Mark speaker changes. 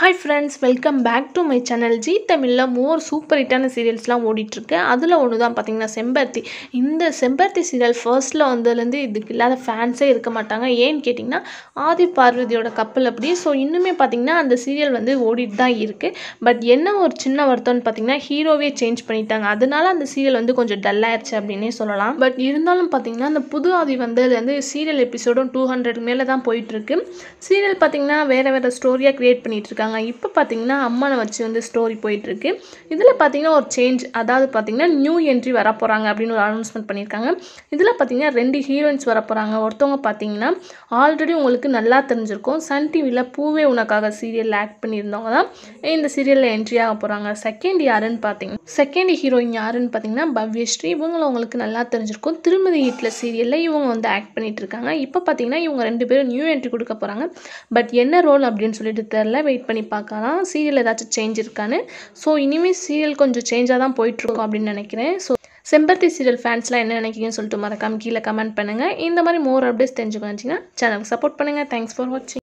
Speaker 1: hi friends welcome back to my channel ஜி தமிழில் more super ஹிட்டான சீரியல்ஸ்லாம் ஓடிட்டுருக்கு அதில் ஒன்று தான் பார்த்தீங்கன்னா செம்பருத்தி இந்த செம்பருத்தி சீரியல் ஃபர்ஸ்ட்டில் வந்ததுலேருந்து இதுக்கு இல்லாத ஃபேன்ஸே இருக்க மாட்டாங்க ஏன்னு கேட்டிங்கன்னா ஆதி பார்வதியோட கப்பல் அப்படி ஸோ இன்னுமே பார்த்தீங்கன்னா அந்த சீரியல் வந்து ஓடிட்டு தான் இருக்குது பட் என்ன ஒரு சின்ன வருத்தம்னு பார்த்தீங்கன்னா ஹீரோவே சேஞ்ச் பண்ணிட்டாங்க அதனால அந்த சீரியல் வந்து கொஞ்சம் டல்லாயிருச்சு அப்படின்னே சொல்லலாம் பட் இருந்தாலும் பார்த்திங்கன்னா அந்த புது ஆதி வந்ததுலேருந்து சீரியல் எபிசோடும் டூ ஹண்ட்ரட் மேலே தான் போயிட்டுருக்கு சீரியல் பார்த்திங்கன்னா வேறு வேறு ஸ்டோரியாக க்ரியேட் பண்ணிகிட்ருக்காங்க இருந்தாங்க இப்போ பார்த்தீங்கன்னா அம்மனை வச்சு வந்து ஸ்டோரி போயிட்டுருக்கு இதில் பார்த்தீங்கன்னா ஒரு சேஞ்ச் அதாவது பார்த்தீங்கன்னா நியூ என்ட்ரி வர போகிறாங்க அப்படின்னு ஒரு அனௌன்ஸ்மெண்ட் பண்ணியிருக்காங்க இதில் பார்த்தீங்கன்னா ரெண்டு ஹீரோயின்ஸ் வர போகிறாங்க ஒருத்தவங்க பார்த்தீங்கன்னா ஆல்ரெடி உங்களுக்கு நல்லா தெரிஞ்சிருக்கும் சன் டிவியில் பூவே உனக்காக சீரியல் ஆக்ட் பண்ணியிருந்தவங்க தான் இந்த சீரியலில் என்ட்ரி ஆக போகிறாங்க செகண்ட் யாருன்னு பார்த்தீங்கன்னா செகண்ட் ஹீரோயின் யாருன்னு பார்த்தீங்கன்னா பவ்யஸ்ரீ இவங்களும் உங்களுக்கு நல்லா தெரிஞ்சிருக்கும் திருமதி ஹிட்ல சீரியலில் இவங்க வந்து ஆக்ட் பண்ணிகிட்டு இருக்காங்க இப்போ பார்த்தீங்கன்னா இவங்க ரெண்டு பேரும் நியூ என்ட்ரி கொடுக்க போகிறாங்க பட் என்ன ரோல் அப்படின்னு சொல்லிட்டு தெரில வெயிட் பண்ணி பண்ணி பார்க்கலாம் சீரியல் ஏதாச்சும் சேஞ்ச் இருக்கான்னு ஸோ இனிமேல் சீரியல் கொஞ்சம் சேஞ்சாக தான் போயிட்டுருக்கோம் அப்படின்னு நினைக்கிறேன் ஸோ செம்பருத்தி சீரியல் ஃபேன்ஸ்லாம் என்ன நினைக்கிறீங்கன்னு சொல்லிட்டு மறக்காமல் கீழே கமெண்ட் பண்ணுங்கள் இந்த மாதிரி மோர் அப்டேட்ஸ் தெரிஞ்சுக்கணுச்சிங்கன்னா சேனலுக்கு சப்போர்ட் பண்ணுங்கள் தேங்க்ஸ் ஃபார் வாட்சிங்